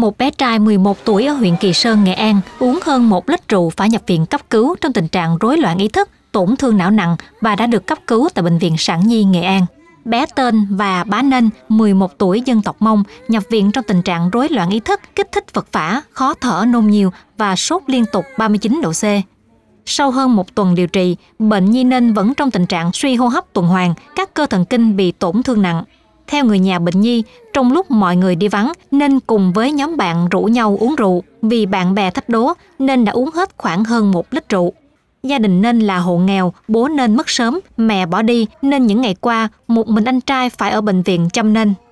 một bé trai 11 tuổi ở huyện Kỳ Sơn, Nghệ An uống hơn một lít rượu phải nhập viện cấp cứu trong tình trạng rối loạn ý thức, tổn thương não nặng và đã được cấp cứu tại Bệnh viện Sản Nhi, Nghệ An. Bé tên và Bá Nên, 11 tuổi dân tộc Mông, nhập viện trong tình trạng rối loạn ý thức, kích thích vật phả, khó thở nôn nhiều và sốt liên tục 39 độ C. Sau hơn một tuần điều trị, bệnh nhi nên vẫn trong tình trạng suy hô hấp tuần hoàn, các cơ thần kinh bị tổn thương nặng theo người nhà bệnh nhi trong lúc mọi người đi vắng nên cùng với nhóm bạn rủ nhau uống rượu vì bạn bè thách đố nên đã uống hết khoảng hơn một lít rượu gia đình nên là hộ nghèo bố nên mất sớm mẹ bỏ đi nên những ngày qua một mình anh trai phải ở bệnh viện chăm nên